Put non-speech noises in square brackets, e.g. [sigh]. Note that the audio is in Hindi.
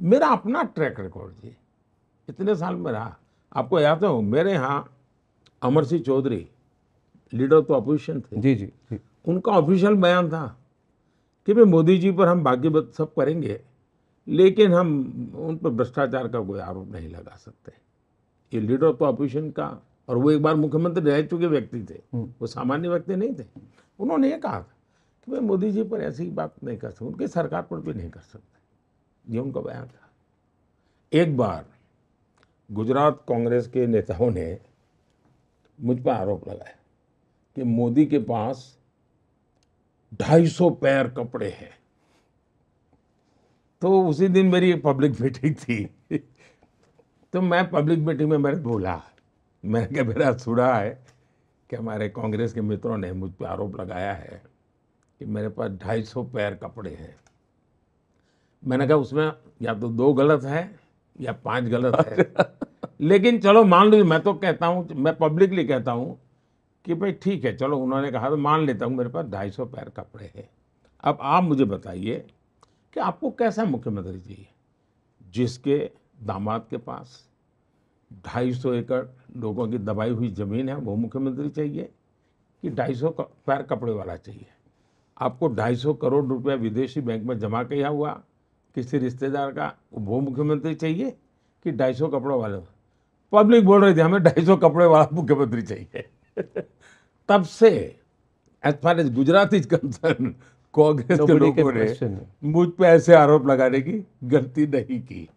मेरा अपना ट्रैक रिकॉर्ड जी इतने साल में रहा आपको याद हो मेरे यहाँ अमर सिंह चौधरी लीडर तो अपोजिशन थे जी जी, उनका ऑफिशियल बयान था कि भाई मोदी जी पर हम बाकी सब करेंगे लेकिन हम उन पर भ्रष्टाचार का कोई आरोप नहीं लगा सकते ये लीडर ऑफ अपोजिशन का और वो एक बार मुख्यमंत्री रह चुके व्यक्ति थे हम्म। वो सामान्य व्यक्ति नहीं थे उन्होंने ये कहा था कि भाई मोदी जी पर ऐसी बात नहीं कर सकते उनकी सरकार पर भी नहीं कर सकते ये उनका बयान था एक बार गुजरात कांग्रेस के नेताओं ने मुझ पर आरोप लगाया कि मोदी के पास ढाई सौ पैर कपड़े हैं तो उसी दिन मेरी एक पब्लिक मीटिंग थी तो मैं पब्लिक मीटिंग में मैंने बोला मैंने कहा मेरा सुना है कि हमारे कांग्रेस के मित्रों ने मुझ पर आरोप लगाया है कि मेरे पास ढाई सौ पैर कपड़े हैं मैंने कहा उसमें या तो दो गलत है या पांच गलत है लेकिन चलो मान लो मैं तो कहता हूँ मैं पब्लिकली कहता हूँ कि भाई ठीक है चलो उन्होंने कहा तो मान लेता हूँ मेरे पास ढाई सौ पैर कपड़े हैं अब आप मुझे बताइए कि आपको कैसा मुख्यमंत्री चाहिए जिसके दामाद के पास ढाई सौ एकड़ लोगों की दबाई हुई ज़मीन है वो मुख्यमंत्री चाहिए कि ढाई सौ पैर कपड़े वाला चाहिए आपको ढाई सौ करोड़ रुपया विदेशी बैंक में जमा किया हुआ किसी रिश्तेदार का वो मुख्यमंत्री चाहिए कि ढाई सौ कपड़ों वाले पब्लिक बोल रही थी हमें ढाई सौ कपड़े वाला मुख्यमंत्री चाहिए [laughs] तब से as far as Gujarat is concern Congress के लोगों ने मुझ पे ऐसे आरोप लगाने की गलती नहीं की